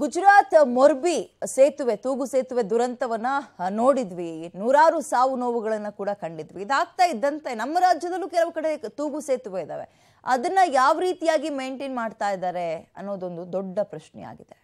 ಗುಜರಾತ್ ಮೊರ್ಬಿ ಸೇತುವೆ ತೂಗು ಸೇತುವೆ ದುರಂತವನ್ನ ನೋಡಿದ್ವಿ ನೂರಾರು ಸಾವು ನೋವುಗಳನ್ನ ಕೂಡ ಕಂಡಿದ್ವಿ ಇದಾಗ್ತಾ ಇದ್ದಂತೆ ನಮ್ಮ ರಾಜ್ಯದಲ್ಲೂ ಕೆಲವು ಕಡೆ ತೂಗು ಸೇತುವೆ ಇದಾವೆ ಅದನ್ನ ಯಾವ ರೀತಿಯಾಗಿ ಮೇಂಟೈನ್ ಮಾಡ್ತಾ ಇದ್ದಾರೆ ಅನ್ನೋದೊಂದು ದೊಡ್ಡ ಪ್ರಶ್ನೆ ಆಗಿದೆ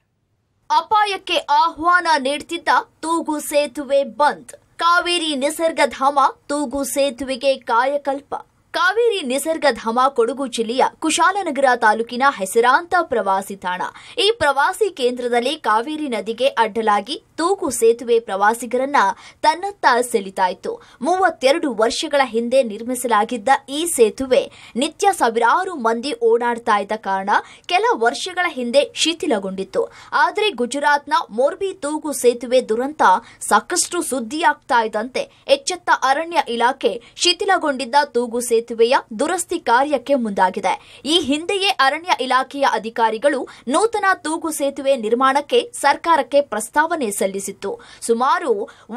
ಅಪಾಯಕ್ಕೆ ಆಹ್ವಾನ ನೀಡ್ತಿದ್ದ ತೂಗು ಸೇತುವೆ ಬಂದ್ ಕಾವೇರಿ ನಿಸರ್ಗಧಾಮ ತೂಗು ಸೇತುವೆಗೆ ಕಾಯಕಲ್ಪ ಕಾವೇರಿ ನಿಸರ್ಗಧಾಮ ಕೊಡಗು ಜಿಲ್ಲೆಯ ಕುಶಾಲನಗರ ತಾಲೂಕಿನ ಹೆಸರಾಂತ ಪ್ರವಾಸಿ ತಾಣ ಈ ಪ್ರವಾಸಿ ಕೇಂದ್ರದಲ್ಲಿ ಕಾವೇರಿ ನದಿಗೆ ಅಡ್ಡಲಾಗಿ ತೂಗು ಸೇತುವೆ ಪ್ರವಾಸಿಗರನ್ನ ತನ್ನತ್ತ ಸೆಳಿತಾಯಿತು ಇತ್ತು ಮೂವತ್ತೆರಡು ವರ್ಷಗಳ ಹಿಂದೆ ನಿರ್ಮಿಸಲಾಗಿದ್ದ ಈ ಸೇತುವೆ ನಿತ್ಯ ಸಾವಿರಾರು ಮಂದಿ ಓಡಾಡ್ತಾ ಇದ್ದ ಕಾರಣ ಕೆಲ ವರ್ಷಗಳ ಹಿಂದೆ ಶಿಥಿಲಗೊಂಡಿತ್ತು ಆದರೆ ಗುಜರಾತ್ನ ಮೋರ್ಬಿ ತೂಗು ಸೇತುವೆ ದುರಂತ ಸಾಕಷ್ಟು ಸುದ್ದಿಯಾಗ್ತಾ ಇದ್ದಂತೆ ಎಚ್ಚೆತ್ತ ಅರಣ್ಯ ಇಲಾಖೆ ಶಿಥಿಲಗೊಂಡಿದ್ದ ತೂಗು ಸೇತುವೆ ಸೇತುವೆಯ ದುರಸ್ತಿ ಕಾರ್ಯಕ್ಕೆ ಮುಂದಾಗಿದೆ ಈ ಹಿಂದೆಯೇ ಅರಣ್ಯ ಇಲಾಖೆಯ ಅಧಿಕಾರಿಗಳು ನೂತನ ತೂಗು ಸೇತುವೆ ನಿರ್ಮಾಣಕ್ಕೆ ಸರ್ಕಾರಕ್ಕೆ ಪ್ರಸ್ತಾವನೆ ಸಲ್ಲಿಸಿತ್ತು ಸುಮಾರು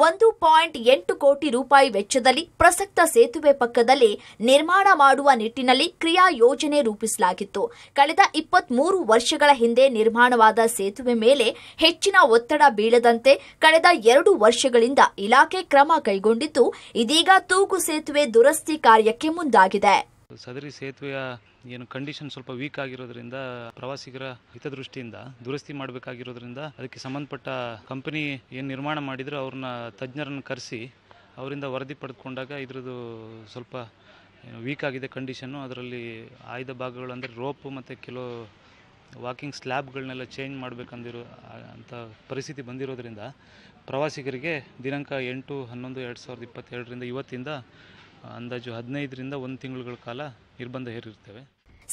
ಒಂದು ಪಾಯಿಂಟ್ ಎಂಟು ಕೋಟಿ ರೂಪಾಯಿ ವೆಚ್ಚದಲ್ಲಿ ಪ್ರಸಕ್ತ ಸೇತುವೆ ಪಕ್ಕದಲ್ಲಿ ನಿರ್ಮಾಣ ಮಾಡುವ ನಿಟ್ಟಿನಲ್ಲಿ ಕ್ರಿಯಾ ಯೋಜನೆ ರೂಪಿಸಲಾಗಿತ್ತು ಕಳೆದ ಇಪ್ಪತ್ಮೂರು ವರ್ಷಗಳ ಹಿಂದೆ ನಿರ್ಮಾಣವಾದ ಸೇತುವೆ ಮೇಲೆ ಹೆಚ್ಚಿನ ಒತ್ತಡ ಬೀಳದಂತೆ ಕಳೆದ ಎರಡು ವರ್ಷಗಳಿಂದ ಇಲಾಖೆ ಕ್ರಮ ಕೈಗೊಂಡಿದ್ದು ಇದೀಗ ತೂಗು ಸೇತುವೆ ದುರಸ್ತಿ ಕಾರ್ಯಕ್ಕೆ ಮುಂದಾಗಿದೆ ಸದರಿ ಸೇತುವೆಯ ಏನು ಕಂಡೀಷನ್ ಸ್ವಲ್ಪ ವೀಕ್ ಆಗಿರೋದ್ರಿಂದ ಪ್ರವಾಸಿಗರ ಹಿತದೃಷ್ಟಿಯಿಂದ ದುರಸ್ತಿ ಮಾಡಬೇಕಾಗಿರೋದ್ರಿಂದ ಅದಕ್ಕೆ ಸಂಬಂಧಪಟ್ಟ ಕಂಪನಿ ಏನು ನಿರ್ಮಾಣ ಮಾಡಿದ್ರು ಅವ್ರನ್ನ ತಜ್ಞರನ್ನು ಕರೆಸಿ ಅವರಿಂದ ವರದಿ ಪಡೆದುಕೊಂಡಾಗ ಇದ್ರದ್ದು ಸ್ವಲ್ಪ ವೀಕ್ ಆಗಿದೆ ಕಂಡೀಷನ್ನು ಅದರಲ್ಲಿ ಆಯ್ದ ಭಾಗಗಳು ಅಂದರೆ ರೋಪು ಮತ್ತು ಕೆಲವು ವಾಕಿಂಗ್ ಸ್ಲ್ಯಾಬ್ಗಳನ್ನೆಲ್ಲ ಚೇಂಜ್ ಮಾಡಬೇಕಂದಿರೋ ಅಂಥ ಪರಿಸ್ಥಿತಿ ಬಂದಿರೋದ್ರಿಂದ ಪ್ರವಾಸಿಗರಿಗೆ ದಿನಾಂಕ ಎಂಟು ಹನ್ನೊಂದು ಎರಡು ಸಾವಿರದ ಇಪ್ಪತ್ತೆರಡರಿಂದ ಇವತ್ತಿಂದ ಅಂದಾಜು ಹದಿನೈದರಿಂದ ಒಂದು ತಿಂಗಳುಗಳ ಕಾಲ ನಿರ್ಬಂಧ ಹೇರಿರ್ತೇವೆ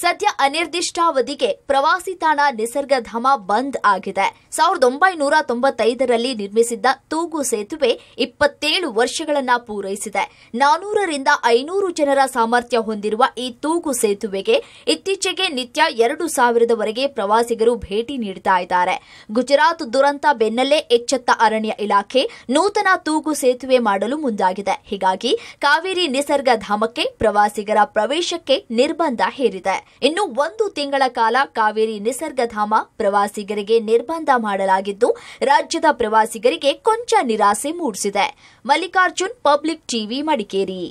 ಸದ್ಯ ಅನಿರ್ದಿಷ್ಟಾವಧಿಗೆ ಪ್ರವಾಸಿ ತಾಣ ನಿಸರ್ಗಧಾಮ ಬಂದ್ ಆಗಿದೆ ಸಾವಿರದ ಒಂಬೈನೂರ ತೊಂಬತ್ತೈದರಲ್ಲಿ ನಿರ್ಮಿಸಿದ್ದ ತೂಗು ಸೇತುವೆ ಇಪ್ಪತ್ತೇಳು ವರ್ಷಗಳನ್ನ ಪೂರೈಸಿದೆ ನಾನೂರರಿಂದ ಐನೂರು ಜನರ ಸಾಮರ್ಥ್ಯ ಹೊಂದಿರುವ ಈ ತೂಗು ಸೇತುವೆಗೆ ಇತ್ತೀಚೆಗೆ ನಿತ್ಯ ಎರಡು ಸಾವಿರದವರೆಗೆ ಪ್ರವಾಸಿಗರು ಭೇಟಿ ನೀಡುತ್ತಾ ಇದ್ದಾರೆ ಗುಜರಾತ್ ದುರಂತ ಬೆನ್ನಲ್ಲೇ ಎಚ್ಚೆತ್ತ ಅರಣ್ಯ ಇಲಾಖೆ ನೂತನ ತೂಗು ಸೇತುವೆ ಮಾಡಲು ಮುಂದಾಗಿದೆ ಹೀಗಾಗಿ ಕಾವೇರಿ ನಿಸರ್ಗಧಾಮಕ್ಕೆ ಪ್ರವಾಸಿಗರ ಪ್ರವೇಶಕ್ಕೆ ನಿರ್ಬಂಧ ಹೇರಿದೆ ಇನ್ನು ಒಂದು ತಿಂಗಳ ಕಾಲ ಕಾವೇರಿ ನಿಸರ್ಗಧಾಮ ಪ್ರವಾಸಿಗರಿಗೆ ನಿರ್ಬಂಧ ಮಾಡಲಾಗಿದ್ದು ರಾಜ್ಯದ ಪ್ರವಾಸಿಗರಿಗೆ ಕೊಂಚ ನಿರಾಸೆ ಮೂಡಿಸಿದೆ ಮಲ್ಲಿಕಾರ್ಜುನ್ ಪಬ್ಲಿಕ್ ಟಿವಿ ಮಡಿಕೇರಿ